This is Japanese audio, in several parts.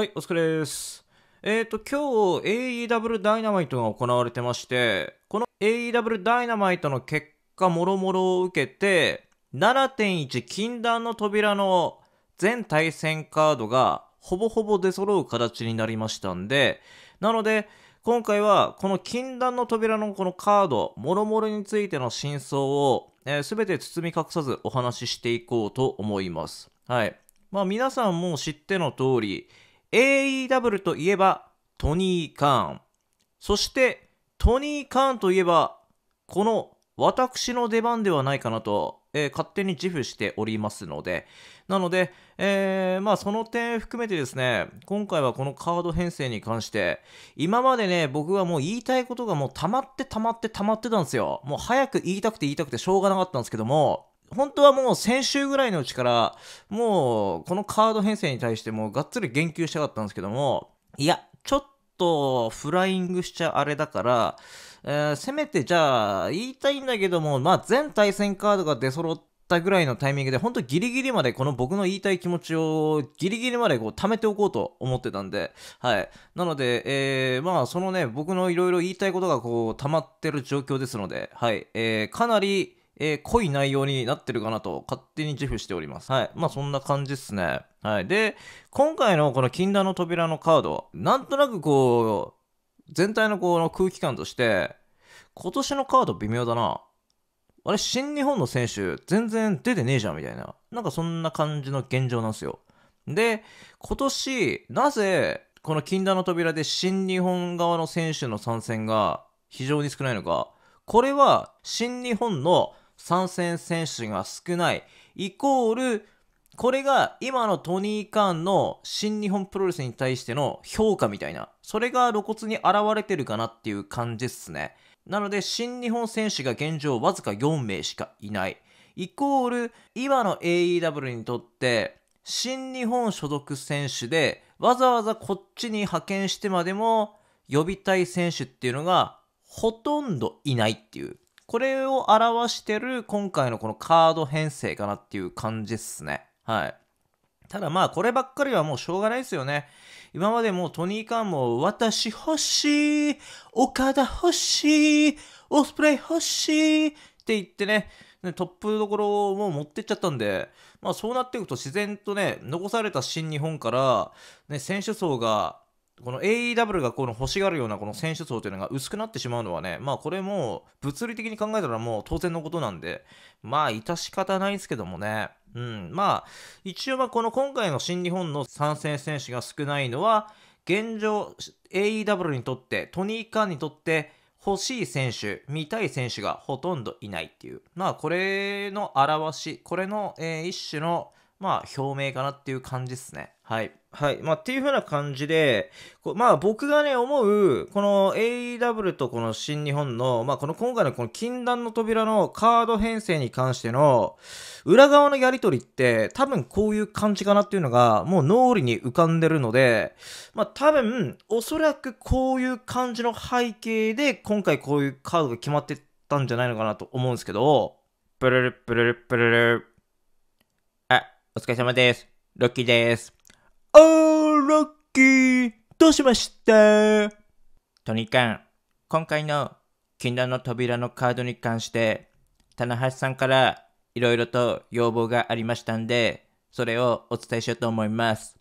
はい、お疲れです。えっ、ー、と、今日 AEW ダイナマイトが行われてまして、この AEW ダイナマイトの結果もろもろを受けて、7.1禁断の扉の全対戦カードがほぼほぼ出揃う形になりましたんで、なので、今回はこの禁断の扉のこのカード、もろもろについての真相を、えー、全て包み隠さずお話ししていこうと思います。はい。まあ皆さんも知っての通り、AEW といえばトニー・カーン。そしてトニー・カーンといえば、この私の出番ではないかなと、えー、勝手に自負しておりますので、なので、えー、まあその点含めてですね、今回はこのカード編成に関して、今までね、僕はもう言いたいことがもう溜まって溜まって溜まってたんですよ。もう早く言いたくて言いたくてしょうがなかったんですけども、本当はもう先週ぐらいのうちから、もうこのカード編成に対してもがっつり言及したかったんですけども、いや、ちょっとフライングしちゃあれだから、えー、せめてじゃあ言いたいんだけども、まあ全対戦カードが出揃ったぐらいのタイミングで、ほんとギリギリまでこの僕の言いたい気持ちをギリギリまでこう貯めておこうと思ってたんで、はい。なので、えー、まあそのね、僕のいろいろ言いたいことがこう溜まってる状況ですので、はい。えー、かなり、えー、濃い内容になってるかなと勝手に自負しております。はい。まあそんな感じっすね。はい。で、今回のこの禁断の扉のカード、なんとなくこう、全体のこの空気感として、今年のカード微妙だな。あれ、新日本の選手全然出てねえじゃんみたいな。なんかそんな感じの現状なんですよ。で、今年、なぜ、この禁断の扉で新日本側の選手の参戦が非常に少ないのか。これは新日本の参戦選手が少ない、イコール、これが今のトニー・カーンの新日本プロレスに対しての評価みたいな、それが露骨に現れてるかなっていう感じっすね。なので、新日本選手が現状わずか4名しかいない。イコール、今の AEW にとって、新日本所属選手で、わざわざこっちに派遣してまでも、呼びたい選手っていうのが、ほとんどいないっていう。これを表してる今回のこのカード編成かなっていう感じっすね。はい。ただまあこればっかりはもうしょうがないですよね。今までもうトニー・カンも私欲しい岡田欲しいオスプレイ欲しいって言ってね、トップどころをもう持ってっちゃったんで、まあそうなっていくと自然とね、残された新日本から、ね、選手層がこの AEW がこの欲しがるようなこの選手層というのが薄くなってしまうのはね、まあこれも物理的に考えたらもう当然のことなんで、まあ致し方ないですけどもね。うん、まあ一応まあこの今回の新日本の参戦選手が少ないのは、現状 AEW にとって、トニー・カンにとって欲しい選手、見たい選手がほとんどいないっていう。まあこれの表し、これの、えー、一種のまあ、表明かなっていう感じですね。はい。はい。まあ、っていう風な感じで、こまあ、僕がね、思う、この AEW とこの新日本の、まあ、この今回のこの禁断の扉のカード編成に関しての、裏側のやりとりって、多分こういう感じかなっていうのが、もう脳裏に浮かんでるので、まあ、多分、おそらくこういう感じの背景で、今回こういうカードが決まってたんじゃないのかなと思うんですけど、プルルプルルプルルお疲れ様です。ロッキーです。おー、ロッキーどうしましたとにかく、今回の禁断の扉のカードに関して、棚橋さんから色々と要望がありましたんで、それをお伝えしようと思います。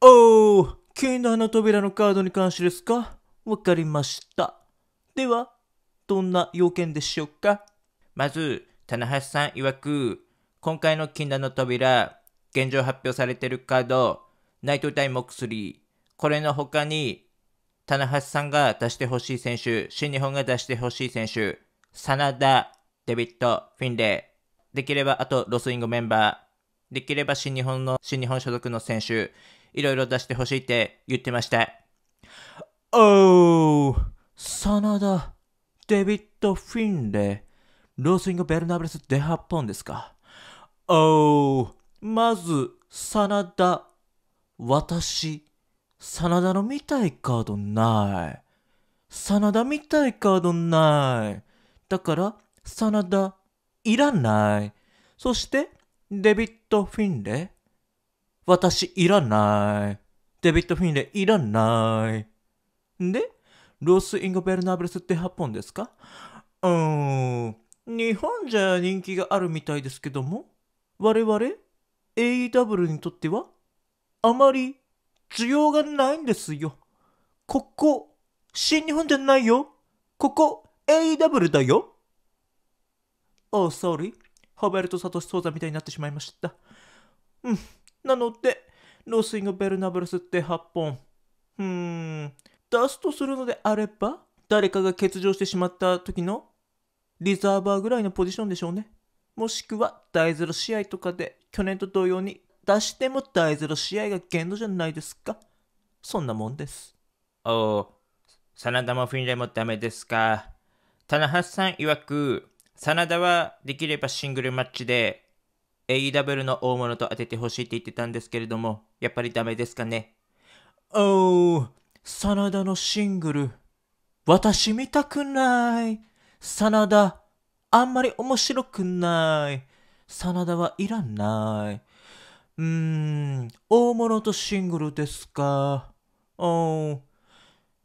おー、禁断の扉のカードに関してですかわかりました。では、どんな要件でしょうかまず、棚橋さん曰く、今回の禁断の扉、現状発表されているカード、ナイトタ対モクスリー、これの他に、棚橋さんが出してほしい選手、新日本が出してほしい選手、真田、デビット、フィンレイ、できればあとロスイングメンバー、できれば新日本の、新日本所属の選手、いろいろ出してほしいって言ってました。おー、真田、デビット、フィンレイ、ロースイング・ベルナブレス・デハッポンですか。おう、まず、真田。私、真田の見たいカードない。真田見たいカードない。だから、真田、いらない。そして、デビット・フィンレ私、いらない。デビット・フィンレいらない。で、ロス・インゴ・ベルナブレスって8本ですかうーん。日本じゃ人気があるみたいですけども。我々 AEW にとってはあまり需要がないんですよ。ここ、新日本じゃないよ。ここ、AEW だよ。お h sorry. ハベルト・サトシ・ソーザみたいになってしまいました。うん。なので、ロースイング・ベルナブルスって8本。うーん。出すとするのであれば、誰かが欠場してしまった時のリザーバーぐらいのポジションでしょうね。もしくは第0試合とかで去年と同様に出しても第0試合が限度じゃないですかそんなもんです。おお、真田もフィンレもダメですか。棚橋さん曰く、真田はできればシングルマッチで AEW の大物と当ててほしいって言ってたんですけれども、やっぱりダメですかね。おお、真田のシングル。私見たくない。真田。あんまり面白くない。真田はいらない。うーん、大物とシングルですか。うん。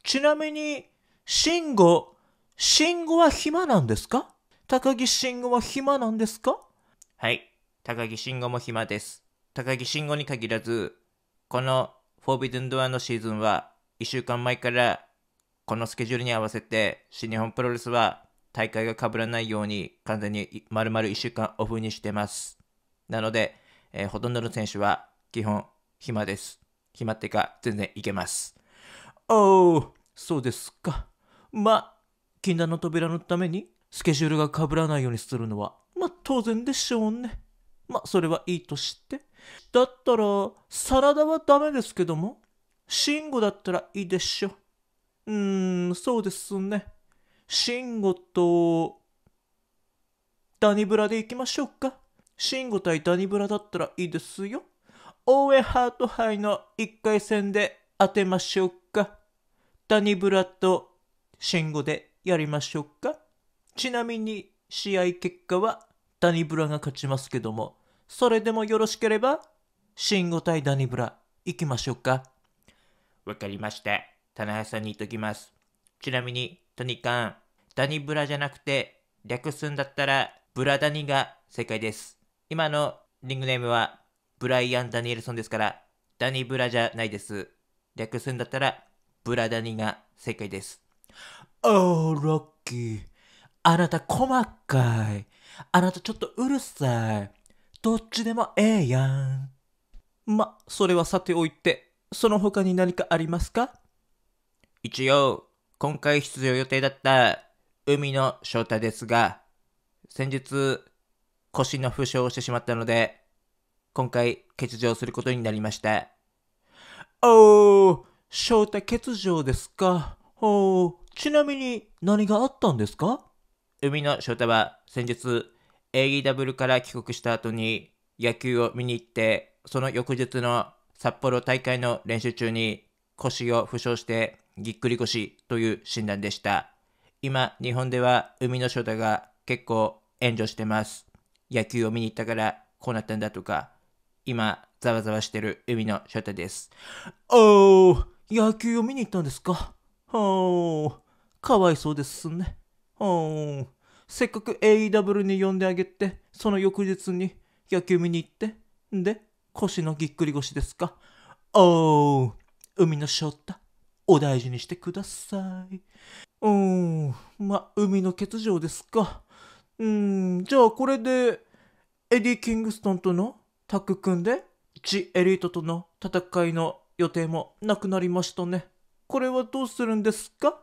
ちなみに、慎吾、慎吾は暇なんですか高木慎吾は暇なんですかはい、高木慎吾も暇です。高木慎吾に限らず、このフォービゥンドアのシーズンは、1週間前から、このスケジュールに合わせて、新日本プロレスは大会が被らないように完全に丸々1週間オフにしてます。なので、えー、ほとんどの選手は基本暇です。暇ってか全然いけます。おお、そうですか。ま、禁断の扉のためにスケジュールが被らないようにするのは、まあ当然でしょうね。まあそれはいいとして。だったら、サラダはダメですけども、シンゴだったらいいでしょ。うーん、そうですね。慎吾と、ダニブラで行きましょうか。慎吾対ダニブラだったらいいですよ。応援ハート杯の1回戦で当てましょうか。ダニブラと慎吾でやりましょうか。ちなみに試合結果はダニブラが勝ちますけども、それでもよろしければ、慎吾対ダニブラ行きましょうか。わかりました。棚橋さんに言っときます。ちなみに、とニカン、ダニブラじゃなくて、略すんだったら、ブラダニが正解です。今のリングネームは、ブライアン・ダニエルソンですから、ダニブラじゃないです。略すんだったら、ブラダニが正解です。おー、ロッキー。あなた細かい。あなたちょっとうるさい。どっちでもええやん。ま、それはさておいて、その他に何かありますか一応、今回出場予定だった海野翔太ですが、先日腰の負傷をしてしまったので、今回欠場することになりました。おー、翔太欠場ですか。おー、ちなみに何があったんですか海野翔太は先日 AEW から帰国した後に野球を見に行って、その翌日の札幌大会の練習中に腰を負傷してぎっくり腰という診断でした。今、日本では海の翔太が結構炎上してます。野球を見に行ったからこうなったんだとか、今、ざわざわしてる海の翔太です。おー、野球を見に行ったんですかおー、かわいそうですね。おー、せっかく AEW に呼んであげて、その翌日に野球見に行って、んで、腰のぎっくり腰ですかおー、海の翔太。お大事にしてください。うーん、ま、海の欠場ですか。うーん、じゃあこれで、エディ・キングストンとのタッグ組んで、チ・エリートとの戦いの予定もなくなりましたね。これはどうするんですか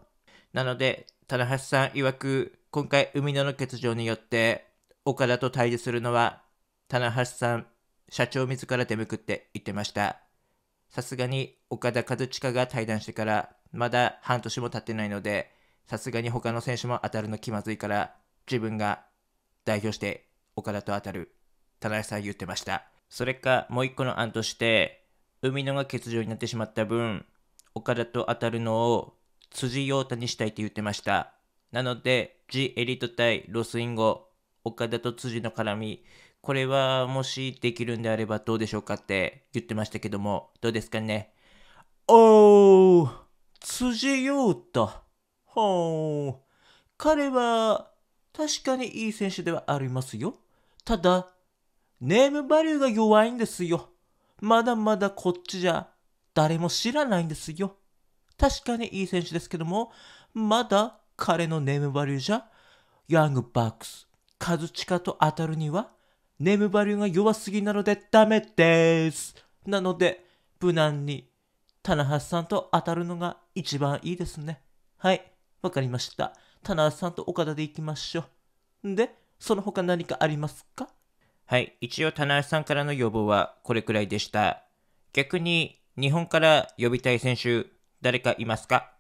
なので、棚橋さん曰く、今回海野の欠場によって、岡田と対峙するのは、棚橋さん、社長自ら出向くって言ってました。さすがに岡田和親が退団してからまだ半年も経ってないので、さすがに他の選手も当たるの気まずいから、自分が代表して岡田と当たる、田中さん言ってました。それかもう一個の案として、海野が欠場になってしまった分、岡田と当たるのを辻陽太にしたいって言ってました。なので、G エリート対ロスインゴ、岡田と辻の絡み、これはもしできるんであればどうでしょうかって言ってましたけども、どうですかね。おー、辻陽太。ほー。彼は、確かにいい選手ではありますよ。ただ、ネームバリューが弱いんですよ。まだまだこっちじゃ、誰も知らないんですよ。確かにいい選手ですけども、まだ彼のネームバリューじゃ、ヤングバックス、カズチカと当たるにはネームバリューが弱すぎなのでダメです。なので、無難に、棚橋さんと当たるのが一番いいですね。はい、わかりました。棚橋さんと岡田で行きましょう。んで、その他何かありますかはい、一応棚橋さんからの要望はこれくらいでした。逆に、日本から呼びたい選手、誰かいますか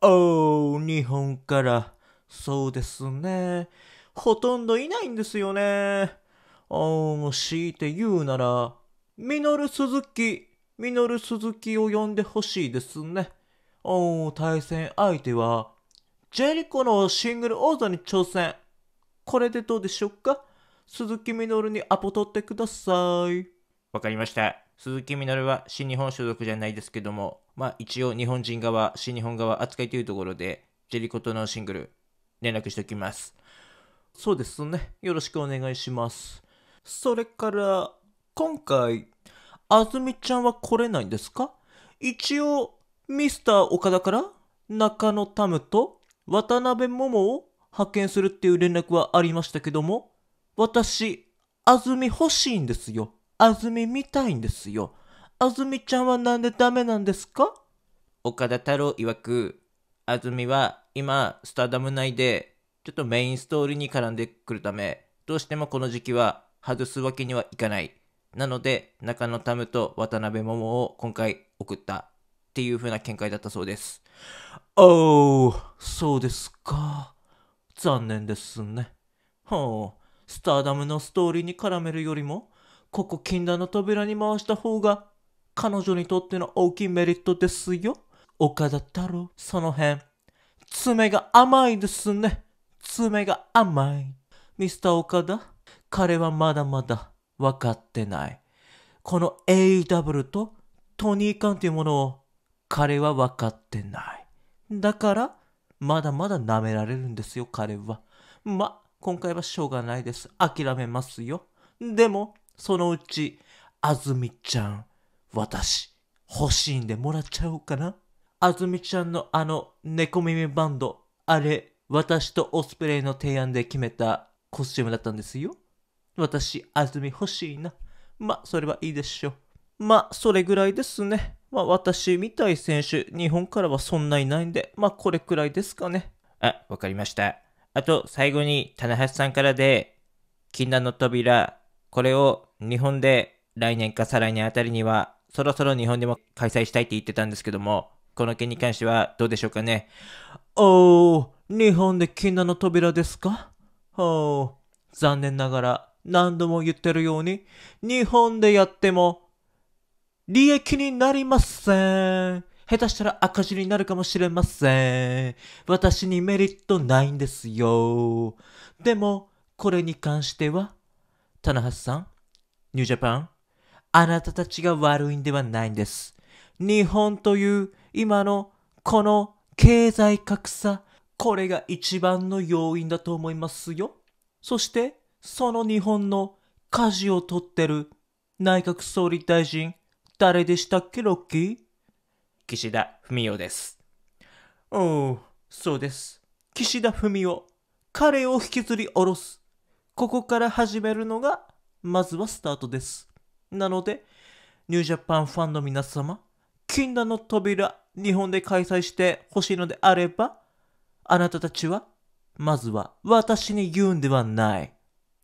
おー、日本から。そうですね。ほとんどいないんですよね。あしいて言うなら、ミノル鈴木、ミノル鈴木を呼んでほしいですね。お対戦相手は、ジェリコのシングル王座に挑戦。これでどうでしょうか鈴木ミノルにアポ取ってください。わかりました。鈴木ミノルは新日本所属じゃないですけども、まあ一応日本人側、新日本側扱いというところで、ジェリコとのシングル連絡しておきます。そうですね。よろしくお願いします。それから、今回、あずみちゃんは来れないんですか一応、ミスター岡田から中野タムと渡辺桃を派遣するっていう連絡はありましたけども、私、あずみ欲しいんですよ。あずみ見たいんですよ。あずみちゃんはなんでダメなんですか岡田太郎曰く、あずみは今、スターダム内で、ちょっとメインストーリーに絡んでくるため、どうしてもこの時期は外すわけにはいかない。なので、中野タムと渡辺桃を今回送ったっていう風な見解だったそうです。おお、そうですか。残念ですね。ほう、スターダムのストーリーに絡めるよりも、ここ禁断の扉に回した方が、彼女にとっての大きいメリットですよ。岡田太郎、その辺。爪が甘いですね。爪が甘い。ミスター岡田。彼はまだまだ分かってない。この AW とトニーカンというものを彼は分かってない。だから、まだまだ舐められるんですよ、彼は。ま、今回はしょうがないです。諦めますよ。でも、そのうち、あずみちゃん、私、欲しいんでもらっちゃおうかな。あずみちゃんのあの、猫耳バンド、あれ、私とオスプレイの提案で決めたコスチュームだったんですよ。私、安住欲しいな。ま、それはいいでしょう。ま、それぐらいですね。ま私みたい選手、日本からはそんないないんで、まこれくらいですかね。あ、わかりました。あと、最後に、棚橋さんからで、禁断の扉、これを日本で来年か再来年あたりには、そろそろ日本でも開催したいって言ってたんですけども、この件に関してはどうでしょうかね。おー、日本で禁断の扉ですかおー、残念ながら何度も言ってるように、日本でやっても、利益になりません。下手したら赤字になるかもしれません。私にメリットないんですよ。でも、これに関しては、棚橋さん、ニュージャパン、あなたたちが悪いんではないんです。日本という今のこの経済格差、これが一番の要因だと思いますよ。そして、その日本の舵を取ってる内閣総理大臣、誰でしたっけ、ロッキー岸田文雄です。おお、そうです。岸田文雄。彼を引きずり下ろす。ここから始めるのが、まずはスタートです。なので、ニュージャパンファンの皆様、禁断の扉、日本で開催してほしいのであれば、あなたたちは、まずは私に言うんではない。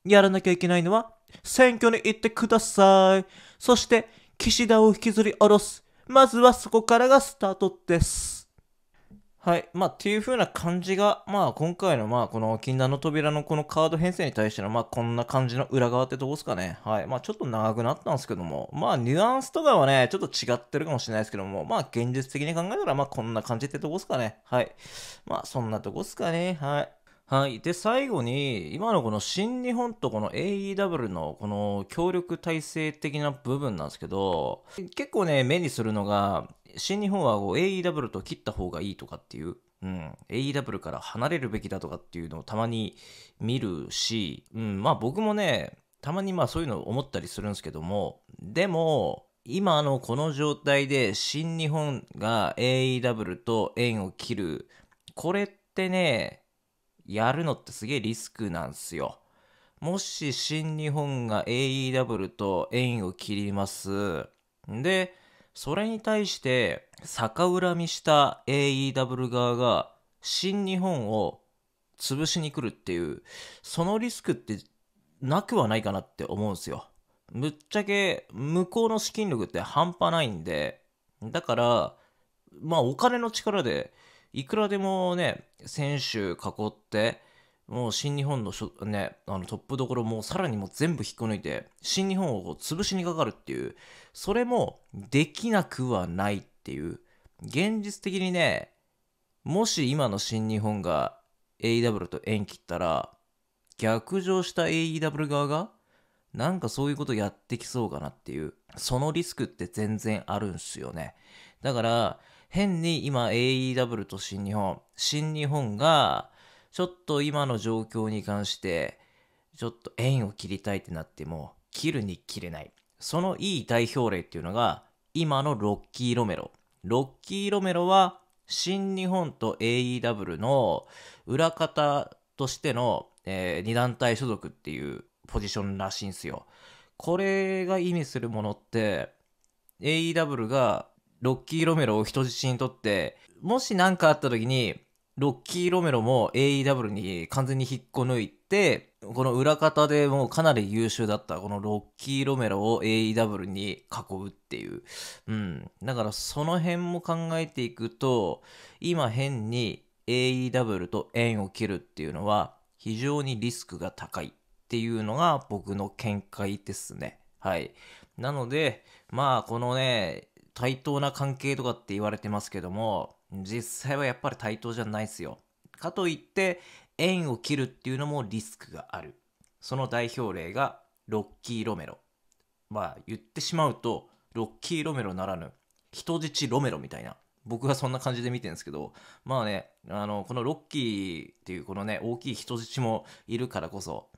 やらなきゃいけないのは、選挙に行ってください。そして、岸田を引きずり下ろす。まずはそこからがスタートです。はい。まあ、っていう風な感じが、まあ、今回の、まあ、この禁断の扉のこのカード編成に対しての、まあ、こんな感じの裏側ってどうですかね。はい。まあ、ちょっと長くなったんですけども、まあ、ニュアンスとかはね、ちょっと違ってるかもしれないですけども、まあ、現実的に考えたら、まあ、こんな感じってどうですかね。はい。まあ、そんなとこですかね。はい。はい。で、最後に、今のこの新日本とこの AEW のこの協力体制的な部分なんですけど、結構ね、目にするのが、新日本はこう AEW と切った方がいいとかっていう、うん、AEW から離れるべきだとかっていうのをたまに見るし、うん、まあ僕もね、たまにまあそういうのを思ったりするんですけども、でも、今のこの状態で新日本が AEW と縁を切る、これってね、やるのってすげえリスクなんすよ。もし新日本が AEW と縁を切ります。で、それに対して逆恨みした AEW 側が新日本を潰しに来るっていう、そのリスクってなくはないかなって思うんですよ。ぶっちゃけ向こうの資金力って半端ないんで、だから、まあお金の力でいくらでもね、選手囲って、もう新日本のね、あのトップどころもさらにもう全部引っこ抜いて、新日本を潰しにかかるっていう、それもできなくはないっていう、現実的にね、もし今の新日本が AEW と縁切ったら、逆上した AEW 側が、なんかそういうことやってきそうかなっていう、そのリスクって全然あるんすよね。だから、変に今 AEW と新日本、新日本が、ちょっと今の状況に関して、ちょっと縁を切りたいってなっても、切るに切れない。そのいい代表例っていうのが、今のロッキー・ロメロ。ロッキー・ロメロは、新日本と AEW の裏方としての、えー、2団体所属っていうポジションらしいんですよ。これが意味するものって、AEW がロッキー・ロメロを人質にとって、もし何かあった時に、ロッキー・ロメロも AEW に完全に引っこ抜いて、この裏方でもうかなり優秀だったこのロッキー・ロメロを AEW に囲うっていう。うん。だからその辺も考えていくと、今変に AEW と縁を切るっていうのは非常にリスクが高いっていうのが僕の見解ですね。はい。なので、まあこのね、対等な関係とかって言われてますけども実際はやっぱり対等じゃないですよかといって縁を切るっていうのもリスクがあるその代表例がロッキー・ロメロまあ言ってしまうとロッキー・ロメロならぬ人質ロメロみたいな僕はそんな感じで見てるんですけどまあねあのこのロッキーっていうこのね大きい人質もいるからこそ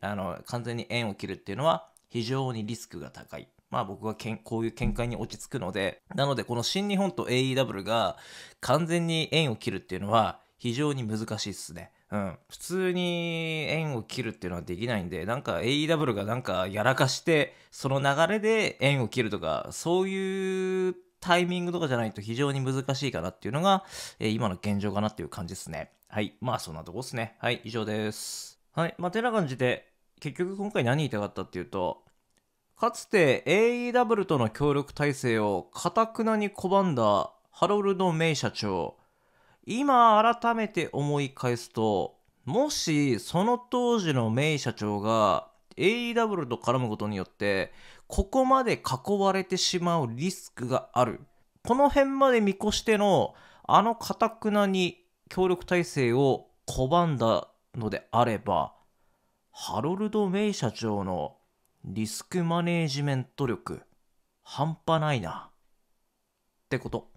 あの完全に縁を切るっていうのは非常にリスクが高いまあ僕はけんこういう見解に落ち着くので、なのでこの新日本と AEW が完全に縁を切るっていうのは非常に難しいっすね。うん。普通に縁を切るっていうのはできないんで、なんか AEW がなんかやらかして、その流れで縁を切るとか、そういうタイミングとかじゃないと非常に難しいかなっていうのが、えー、今の現状かなっていう感じですね。はい。まあそんなとこっすね。はい。以上です。はい。まあてな感じで、結局今回何言いたかったっていうと、かつて AEW との協力体制をかたくなに拒んだハロルド・メイ社長。今改めて思い返すと、もしその当時のメイ社長が AEW と絡むことによって、ここまで囲われてしまうリスクがある。この辺まで見越しての、あのかたくなに協力体制を拒んだのであれば、ハロルド・メイ社長のリスクマネージメント力、半端ないな。ってこと。